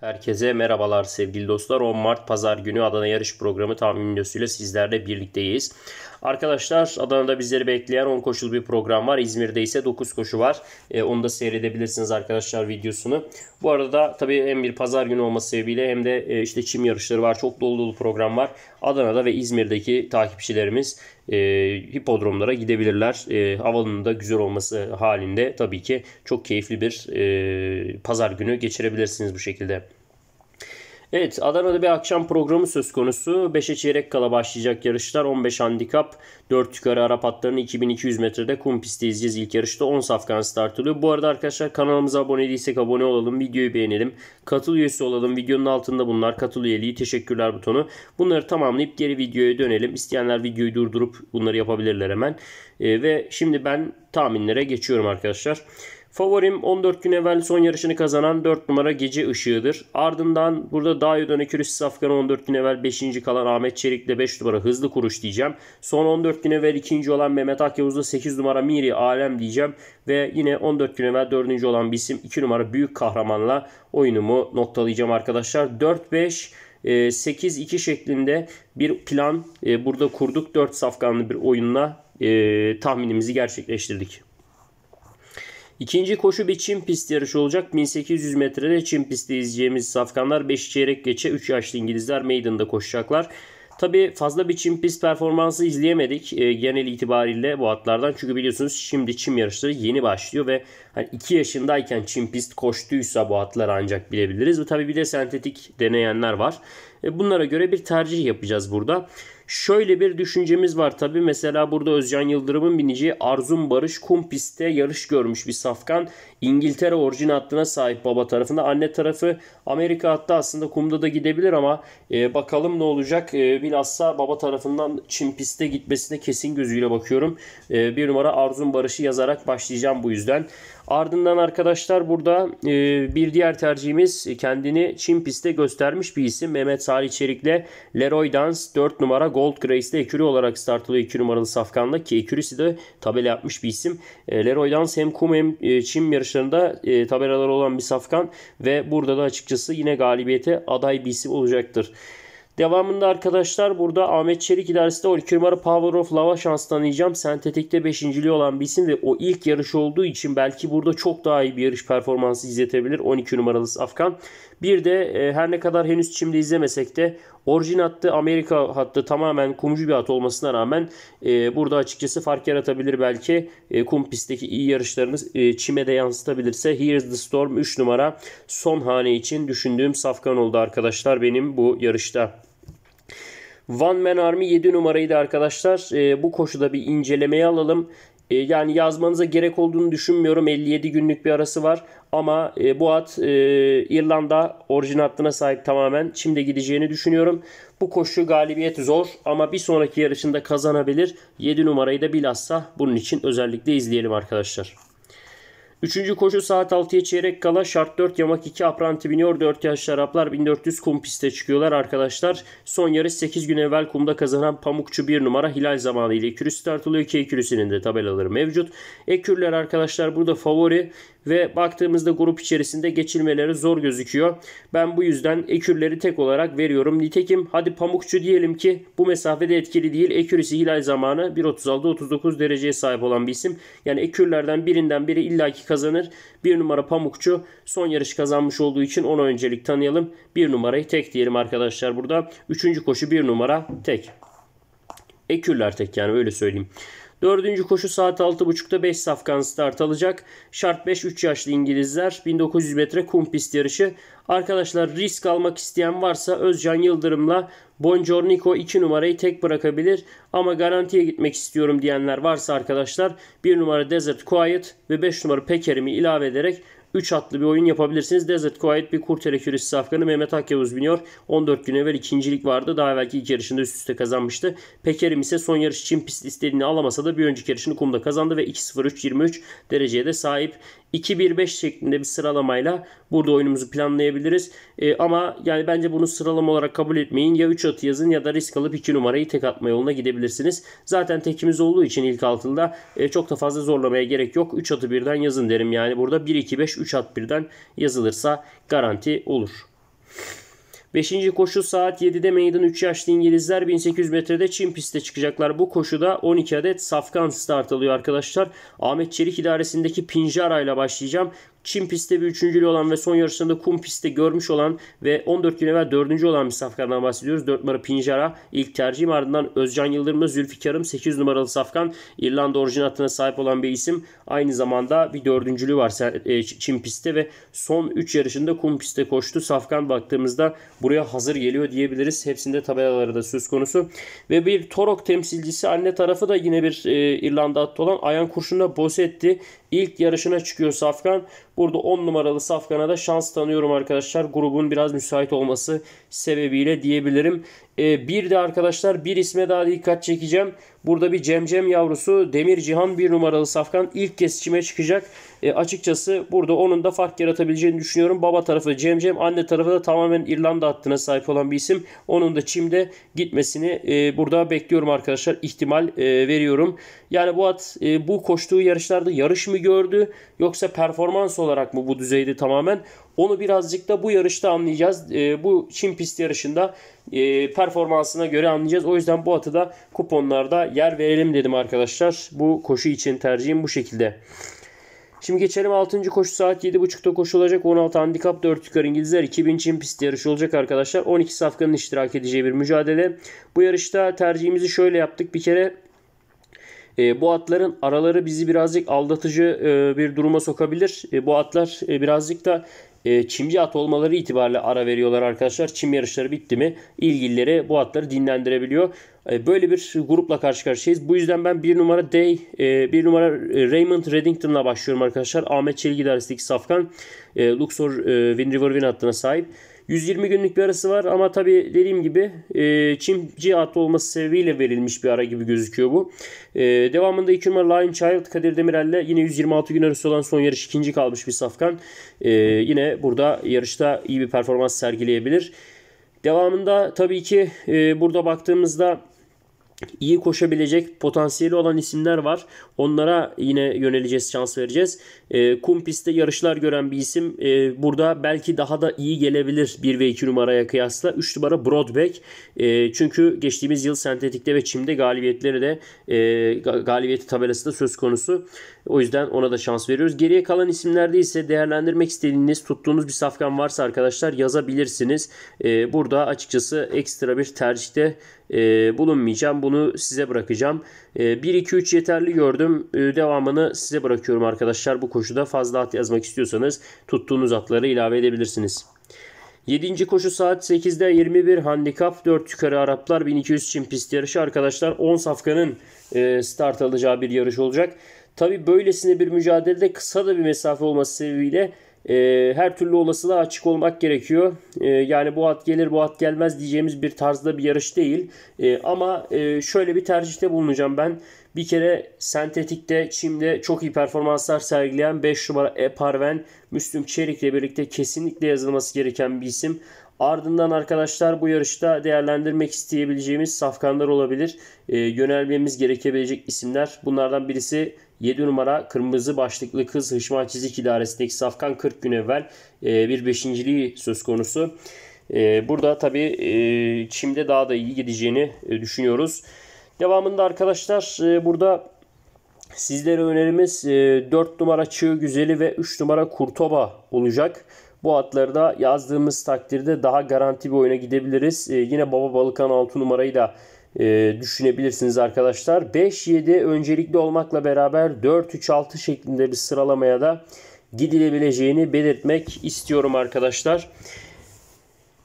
Herkese merhabalar sevgili dostlar. 10 Mart Pazar günü Adana Yarış Programı tam ile sizlerle birlikteyiz. Arkadaşlar Adana'da bizleri bekleyen 10 koşulu bir program var. İzmir'de ise 9 koşu var. E, onu da seyredebilirsiniz arkadaşlar videosunu. Bu arada tabii hem bir pazar günü olması sebebiyle hem de e, işte çim yarışları var. Çok dolu dolu program var. Adana'da ve İzmir'deki takipçilerimiz e, hipodromlara gidebilirler. E, havanın da güzel olması halinde tabii ki çok keyifli bir e, pazar günü geçirebilirsiniz bu şekilde. Evet Adana'da bir akşam programı söz konusu. 5'e çeyrek kala başlayacak yarışlar 15 handikap 4 yukarı Arap atlarını 2200 metrede kum pisti izleyeceğiz. İlk yarışta 10 safkan oluyor. Bu arada arkadaşlar kanalımıza abone değilsek abone olalım. Videoyu beğenelim. Katıl üyesi olalım. Videonun altında bunlar. Katıl üyeliği teşekkürler butonu. Bunları tamamlayıp geri videoya dönelim. İsteyenler videoyu durdurup bunları yapabilirler hemen. E, ve şimdi ben tahminlere geçiyorum arkadaşlar. Arkadaşlar. Favorim 14 gün evvel son yarışını kazanan 4 numara Gece Işığı'dır. Ardından burada Dayo Dönekürüs Safkan'ı 14 gün evvel 5. kalan Ahmet Çelik ile 5 numara Hızlı Kuruş diyeceğim. Son 14 gün evvel 2. olan Mehmet Akyavuz'da 8 numara Miri Alem diyeceğim. Ve yine 14 gün evvel 4. olan bir isim 2 numara Büyük Kahraman'la oyunumu noktalayacağım arkadaşlar. 4-5 8-2 e, şeklinde bir plan e, burada kurduk. 4 safkanlı bir oyunla e, tahminimizi gerçekleştirdik. İkinci koşu bir Çin pisti yarışı olacak. 1800 metrede Çin pisti izleyeceğimiz safkanlar 5 çeyrek geçe 3 yaşlı İngilizler meydanında koşacaklar. Tabi fazla bir çim pist performansı izleyemedik e, genel itibariyle bu atlardan. Çünkü biliyorsunuz şimdi çim yarışları yeni başlıyor ve hani 2 yaşındayken çim pist koştuysa bu atlar ancak bilebiliriz. Bu tabi bir de sentetik deneyenler var. E, bunlara göre bir tercih yapacağız burada. Şöyle bir düşüncemiz var tabi. Mesela burada Özcan Yıldırım'ın bineceği Arzum Barış kum pistte yarış görmüş bir safkan. İngiltere orijin hattına sahip baba tarafında. Anne tarafı Amerika hattı aslında kumda da gidebilir ama e, bakalım ne olacak. E, bilhassa baba tarafından Çin pistte gitmesine kesin gözüyle bakıyorum. E, bir numara Arzum Barış'ı yazarak başlayacağım bu yüzden. Ardından arkadaşlar burada e, bir diğer tercihimiz kendini Çin pistte göstermiş bir isim. Mehmet Salih Çelik'le Leroy Dans 4 numara gol Gold Grace'de ekürü olarak start alıyor 2 numaralı safkanla ki ekürisi de tabela yapmış bir isim. Leroy Dance hem kum hem e, e yarışlarında e, tabelaları olan bir safkan ve burada da açıkçası yine galibiyete aday bir isim olacaktır. Devamında arkadaşlar burada Ahmet Çelik idaresinde 12 numara Power of Lava şans tanıyacağım. Sentetik'te 5. olan bir isim ve o ilk yarış olduğu için belki burada çok daha iyi bir yarış performansı izletebilir 12 numaralı Afgan. Bir de e, her ne kadar henüz şimdi izlemesek de orijin hattı Amerika hattı tamamen kumcu bir hat olmasına rağmen e, burada açıkçası fark yaratabilir belki. E, kum pistteki iyi yarışlarımız e, çime de yansıtabilirse Here's the Storm 3 numara son hane için düşündüğüm safkan oldu arkadaşlar benim bu yarışta. Van Man Army 7 numaraydı arkadaşlar. E, bu koşuda bir incelemeye alalım. E, yani yazmanıza gerek olduğunu düşünmüyorum. 57 günlük bir arası var. Ama e, bu at e, İrlanda orijin hattına sahip tamamen. Çim'de gideceğini düşünüyorum. Bu koşu galibiyeti zor ama bir sonraki yarışında kazanabilir. 7 numarayı da bilhassa bunun için özellikle izleyelim arkadaşlar. Üçüncü koşu saat 6'ya çeyrek kala şart 4 yamak 2 apranti biniyor. 4 yaşlı Araplar 1400 kum piste çıkıyorlar arkadaşlar. Son yarış 8 gün evvel kumda kazanan Pamukçu 1 numara Hilal zamanı ile ikürüsü tartılıyor. ki ikürüsünün de tabelaları mevcut. Ekürler arkadaşlar burada favori ve baktığımızda grup içerisinde geçilmeleri zor gözüküyor. Ben bu yüzden ekürleri tek olarak veriyorum. Nitekim hadi Pamukçu diyelim ki bu mesafede etkili değil. Ekürisi Hilal zamanı 1.36-39 dereceye sahip olan bir isim. Yani ekürlerden birinden biri illaki kazanır. Bir numara Pamukçu son yarış kazanmış olduğu için ona öncelik tanıyalım. Bir numarayı tek diyelim arkadaşlar burada. Üçüncü koşu bir numara tek. Eküller tek yani öyle söyleyeyim. Dördüncü koşu saat 6.30'da 5 safkan start alacak. Şart 5 3 yaşlı İngilizler 1900 metre kum pist yarışı. Arkadaşlar risk almak isteyen varsa Özcan Yıldırım'la Bonjour Nico 2 numarayı tek bırakabilir ama garantiye gitmek istiyorum diyenler varsa arkadaşlar 1 numara Desert Quiet ve 5 numara Pekerim'i ilave ederek 3 atlı bir oyun yapabilirsiniz. Desert Quiet bir kurt elekürisi safkanı Mehmet Akyavuz biniyor. 14 gün evvel ikincilik vardı. Daha evvelki ilk yarışında üst üste kazanmıştı. Pekerim ise son yarış için pist istediğini alamasa da bir önceki yarışını kumda kazandı ve 23 dereceye de sahip. 2-1-5 şeklinde bir sıralamayla burada oyunumuzu planlayabiliriz. E, ama yani bence bunu sıralama olarak kabul etmeyin. Ya 3 atı yazın ya da risk alıp 2 numarayı tek atma yoluna gidebilirsiniz. Zaten tekimiz olduğu için ilk altında e, çok da fazla zorlamaya gerek yok. 3 atı birden yazın derim yani. Burada 1-2-5-3 at birden yazılırsa garanti olur. Beşinci koşu saat 7'de meydan 3 yaşlı İngilizler 1800 metrede Çin pistte çıkacaklar. Bu koşuda 12 adet safkan start alıyor arkadaşlar. Ahmet Çelik idaresindeki Pinjara ile başlayacağım. Çin pistte bir üçüncülü olan ve son yarışında kum pistte görmüş olan ve 14 gün evvel dördüncü olan bir safkandan bahsediyoruz. 4 numara Pinjara ilk tercihim ardından Özcan Yıldırım'la Zülfikar'ım 8 numaralı safkan İrlanda orijin sahip olan bir isim. Aynı zamanda bir dördüncülü var e, Çin pistte ve son 3 yarışında kum pistte koştu. Safkan baktığımızda buraya hazır geliyor diyebiliriz. Hepsinde tabelaları da söz konusu. Ve bir Torok temsilcisi anne tarafı da yine bir e, İrlanda hattı olan Ayan Kurşun'la boz etti İlk yarışına çıkıyor Safkan. Burada 10 numaralı Safkan'a da şans tanıyorum arkadaşlar. Grubun biraz müsait olması sebebiyle diyebilirim. Ee, bir de arkadaşlar bir isme daha dikkat çekeceğim. Burada bir Cemcem yavrusu Demir Cihan bir numaralı safkan ilk kez kesişime çıkacak. E, açıkçası burada onun da fark yaratabileceğini düşünüyorum. Baba tarafı Cemcem, anne tarafı da tamamen İrlanda hattına sahip olan bir isim. Onun da çimde gitmesini e, burada bekliyorum arkadaşlar. İhtimal e, veriyorum. Yani bu at e, bu koştuğu yarışlarda yarış mı gördü yoksa performans olarak mı bu düzeyde tamamen onu birazcık da bu yarışta anlayacağız. E, bu Çin pist yarışında e, performansına göre anlayacağız. O yüzden bu atı da kuponlarda yer verelim dedim arkadaşlar. Bu koşu için tercihim bu şekilde. Şimdi geçelim 6. koşu saat 7.30'da koşulacak. 16 handikap 4 yukarı İngilizler 2000 Çin pist yarışı olacak arkadaşlar. 12 safkanın iştirak edeceği bir mücadele. Bu yarışta tercihimizi şöyle yaptık. Bir kere e, bu atların araları bizi birazcık aldatıcı e, bir duruma sokabilir. E, bu atlar e, birazcık da e, çimci at olmaları itibariyle ara veriyorlar arkadaşlar. Çim yarışları bitti mi ilgilileri bu atları dinlendirebiliyor. E, böyle bir grupla karşı karşıyayız. Bu yüzden ben bir numara Day, e, bir numara Raymond Reddington'la başlıyorum arkadaşlar. Ahmet Çelik idaresindeki Safkan e, Luxor e, Wind River Win hattına sahip. 120 günlük bir arası var ama tabii dediğim gibi e, Çin C olması sebebiyle verilmiş bir ara gibi gözüküyor bu. E, devamında 2 numara Lion Child Kadir Demirel'le yine 126 gün arası olan son yarış ikinci kalmış bir safkan. E, yine burada yarışta iyi bir performans sergileyebilir. Devamında tabii ki e, burada baktığımızda iyi koşabilecek potansiyeli olan isimler var. Onlara yine yöneleceğiz, şans vereceğiz. E, kum pistte yarışlar gören bir isim e, burada belki daha da iyi gelebilir 1 ve 2 numaraya kıyasla. 3 numara Broadback. E, ee, çünkü geçtiğimiz yıl sentetikte ve çimde galibiyetleri de e, galibiyeti tabelası da söz konusu. O yüzden ona da şans veriyoruz. Geriye kalan isimlerde ise değerlendirmek istediğiniz, tuttuğunuz bir safkan varsa arkadaşlar yazabilirsiniz. E, burada açıkçası ekstra bir tercihte e, bulunmayacağım. Bunu size bırakacağım. E, ee, 1-2-3 yeterli gördüm. E, devamını size bırakıyorum arkadaşlar. Bu koşuda fazla at yazmak istiyorsanız tuttuğunuz atları ilave edebilirsiniz. 7. koşu saat 8'de 21 handikap 4 yukarı Araplar 1200 çim pist yarışı arkadaşlar 10 safkanın e, start alacağı bir yarış olacak. Tabi böylesine bir mücadelede kısa da bir mesafe olması sebebiyle e, her türlü olasılığa açık olmak gerekiyor. E, yani bu at gelir bu at gelmez diyeceğimiz bir tarzda bir yarış değil. E, ama e, şöyle bir tercihte bulunacağım ben. Bir kere sentetikte, çimde çok iyi performanslar sergileyen 5 numara Eparven, Müslüm Çelik ile birlikte kesinlikle yazılması gereken bir isim. Ardından arkadaşlar bu yarışta değerlendirmek isteyebileceğimiz safkanlar olabilir. E, yönelmemiz gerekebilecek isimler. Bunlardan birisi 7 numara kırmızı başlıklı kız hışman Çizik İdaresi'ndeki Safkan 40 gün evvel e, bir beşinciliği söz konusu. E, burada tabii e, çimde daha da iyi gideceğini e, düşünüyoruz. Devamında arkadaşlar e, burada sizlere önerimiz e, 4 numara Çığ Güzeli ve 3 numara Kurtoba olacak. Bu atları da yazdığımız takdirde daha garanti bir oyuna gidebiliriz. E, yine Baba Balıkan 6 numarayı da e, düşünebilirsiniz arkadaşlar. 5-7 öncelikli olmakla beraber 4-3-6 şeklinde bir sıralamaya da gidilebileceğini belirtmek istiyorum arkadaşlar.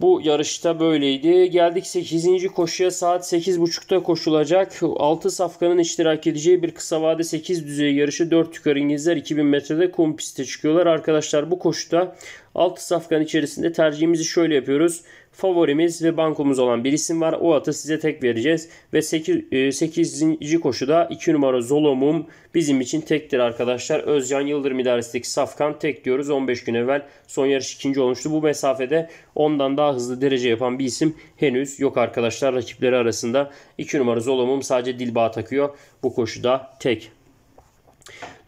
Bu yarışta böyleydi. Geldik 8. koşuya saat 8.30'da koşulacak. 6 safkanın iştirak edeceği bir kısa vade 8 düzey yarışı 4 yukarı İngilizler 2000 metrede kum piste çıkıyorlar. Arkadaşlar bu koşuda 6 safkan içerisinde tercihimizi şöyle yapıyoruz favorimiz ve bankomuz olan bir isim var. O atı size tek vereceğiz. Ve 8. 8. E, koşuda 2 numara Zolomum bizim için tektir arkadaşlar. Özcan Yıldırım idaresindeki Safkan tek diyoruz. 15 gün evvel son yarış ikinci olmuştu. Bu mesafede ondan daha hızlı derece yapan bir isim henüz yok arkadaşlar. Rakipleri arasında 2 numara Zolomum sadece Dilba takıyor. Bu koşuda tek.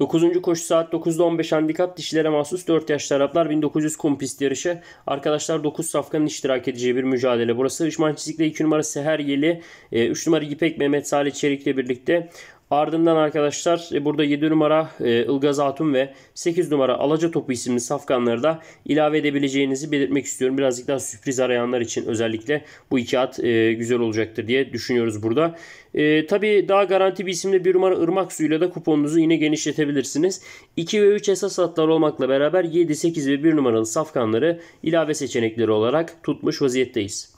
9. koşu saat 9'da 15 handikap dişilere mahsus 4 yaşlı Araplar 1900 kum pist yarışı. Arkadaşlar 9 safkanın iştirak edeceği bir mücadele. Burası Işman Çizik'le 2 numara Seher Yeli, 3 e, numara İpek Mehmet Salih Çelik'le birlikte Ardından arkadaşlar e, burada 7 numara e, Ilgaz Hatun ve 8 numara Alaca Topu isimli safkanları da ilave edebileceğinizi belirtmek istiyorum. Birazcık daha sürpriz arayanlar için özellikle bu iki at e, güzel olacaktır diye düşünüyoruz burada. E, tabii daha garanti bir isimle 1 numara Irmak ile de kuponunuzu yine genişletebilirsiniz. 2 ve 3 esas atlar olmakla beraber 7, 8 ve 1 numaralı safkanları ilave seçenekleri olarak tutmuş vaziyetteyiz.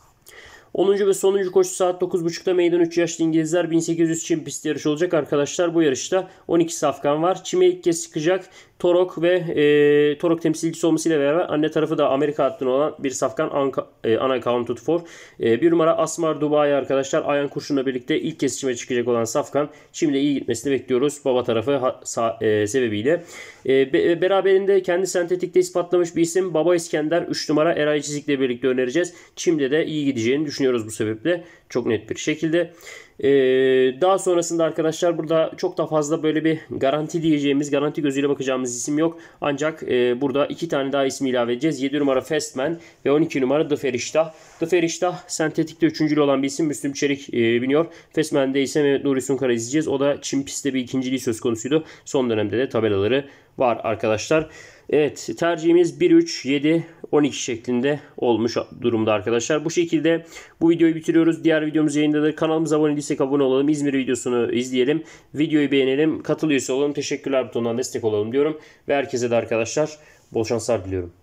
10. ve sonuncu koşu saat 9.30'da meydan 3 yaşlı İngilizler 1800 çim pist yarışı olacak arkadaşlar. Bu yarışta 12 safkan var. Çime ilk kez çıkacak. Torok ve e, Torok temsilcisi olmasıyla beraber anne tarafı da Amerika hattına olan bir safkan Anka, e, unaccounted for. E, bir numara Asmar Dubai arkadaşlar Ayan Kurşun'la birlikte ilk kez kesişime çıkacak olan safkan. Şimdi iyi gitmesini bekliyoruz baba tarafı ha, sa, e, sebebiyle. E, be, e, beraberinde kendi sentetikte ispatlamış bir isim Baba İskender 3 numara Eray Çizik'le birlikte önereceğiz. Çim'de de iyi gideceğini düşünüyoruz bu sebeple. Çok net bir şekilde. Ee, daha sonrasında arkadaşlar burada çok da fazla böyle bir garanti diyeceğimiz, garanti gözüyle bakacağımız isim yok. Ancak e, burada iki tane daha ismi ilave edeceğiz. 7 numara Festman ve 12 numara The Feriştah. The Feriştah sentetikte üçüncülü olan bir isim. Müslüm Çelik e, biniyor. Festman'de ise Mehmet Nuri Sunkara izleyeceğiz. O da Çin pistte bir ikinciliği söz konusuydu. Son dönemde de tabelaları var arkadaşlar. Evet tercihimiz 1, 3, 7, 12 şeklinde olmuş durumda arkadaşlar. Bu şekilde bu videoyu bitiriyoruz. Diğer videomuz yayındadır. Kanalımıza abone değilsek abone olalım. İzmir videosunu izleyelim. Videoyu beğenelim. Katılıyorsa olalım. Teşekkürler butonuna destek olalım diyorum. Ve herkese de arkadaşlar bol şanslar diliyorum.